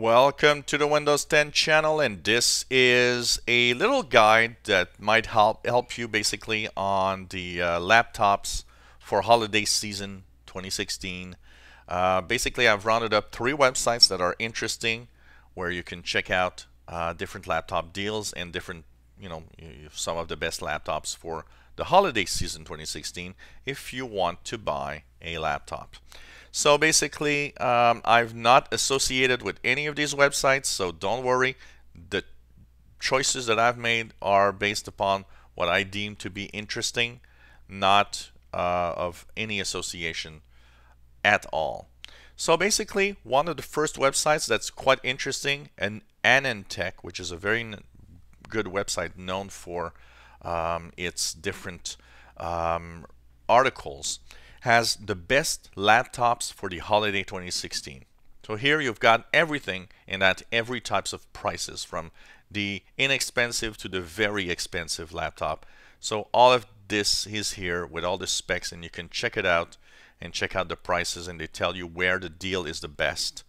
Welcome to the Windows 10 channel and this is a little guide that might help help you basically on the uh, laptops for holiday season 2016. Uh, basically I've rounded up three websites that are interesting where you can check out uh, different laptop deals and different you know some of the best laptops for the holiday season 2016 if you want to buy a laptop. So basically, um, I've not associated with any of these websites, so don't worry. The choices that I've made are based upon what I deem to be interesting, not uh, of any association at all. So basically, one of the first websites that's quite interesting, and Anantech, which is a very good website known for um, its different um, articles, has the best laptops for the holiday 2016. So here you've got everything and at every types of prices from the inexpensive to the very expensive laptop. So all of this is here with all the specs and you can check it out and check out the prices and they tell you where the deal is the best.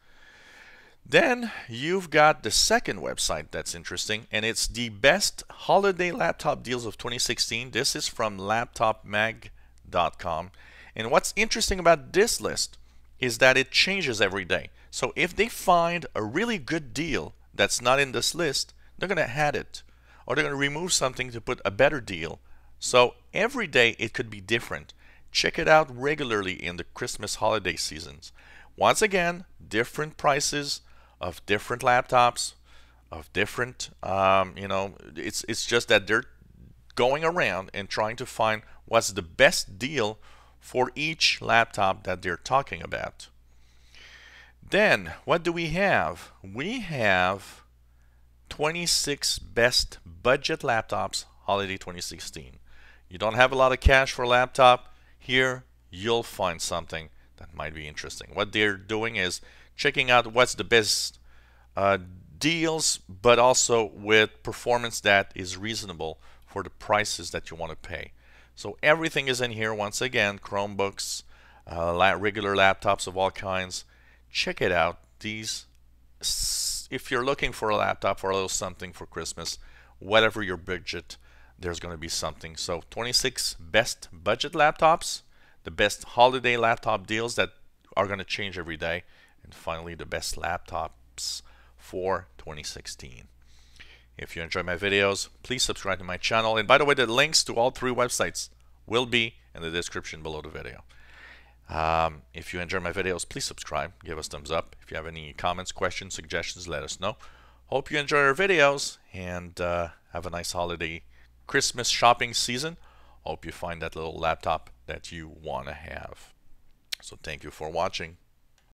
Then you've got the second website that's interesting and it's the best holiday laptop deals of 2016. This is from laptopmag.com and what's interesting about this list is that it changes every day. So if they find a really good deal that's not in this list, they're going to add it or they're going to remove something to put a better deal. So every day it could be different. Check it out regularly in the Christmas holiday seasons. Once again, different prices of different laptops, of different, um, you know, it's, it's just that they're going around and trying to find what's the best deal for each laptop that they're talking about. Then what do we have? We have 26 best budget laptops holiday 2016. You don't have a lot of cash for a laptop, here you'll find something that might be interesting. What they're doing is checking out what's the best uh, deals, but also with performance that is reasonable for the prices that you want to pay. So everything is in here once again, Chromebooks, uh, regular laptops of all kinds. Check it out. These, if you're looking for a laptop or a little something for Christmas, whatever your budget, there's going to be something. So 26 best budget laptops, the best holiday laptop deals that are going to change every day, and finally the best laptops for 2016. If you enjoy my videos, please subscribe to my channel. And by the way, the links to all three websites will be in the description below the video. Um, if you enjoy my videos, please subscribe, give us thumbs up. If you have any comments, questions, suggestions, let us know. Hope you enjoy our videos and uh, have a nice holiday Christmas shopping season. Hope you find that little laptop that you want to have. So thank you for watching.